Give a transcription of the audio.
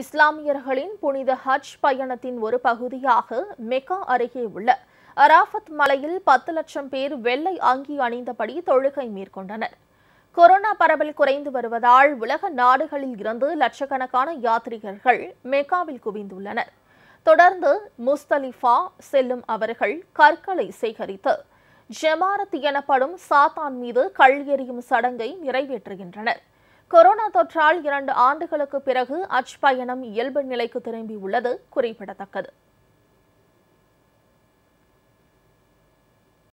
இஸ்லாமியர்களின் புனித ஹஜ் பயணத்தின் ஒரு பகுதியாக மெக்கா அருகே உள்ள அராஃபத் மலையில் பத்து லட்சம் பேர் வெள்ளை அங்கி அணிந்தபடி தொழுகை மேற்கொண்டனர் கொரோனா பரவல் குறைந்து வருவதால் உலக நாடுகளில் இருந்து லட்சக்கணக்கான யாத்ரீகர்கள் மெக்காவில் குவிந்துள்ளனர் தொடர்ந்து முஸ்தலிஃபா செல்லும் அவர்கள் கற்களை சேகரித்து ஜெமாரத் எனப்படும் சாத்தான் மீது கல் எறியும் சடங்கை நிறைவேற்றுகின்றனர் கொரோனா தொற்றால் இரண்டு ஆண்டுகளுக்கு பிறகு அஜ் பயணம் இயல்பு நிலைக்கு திரும்பியுள்ளது குறிப்பிடத்தக்கது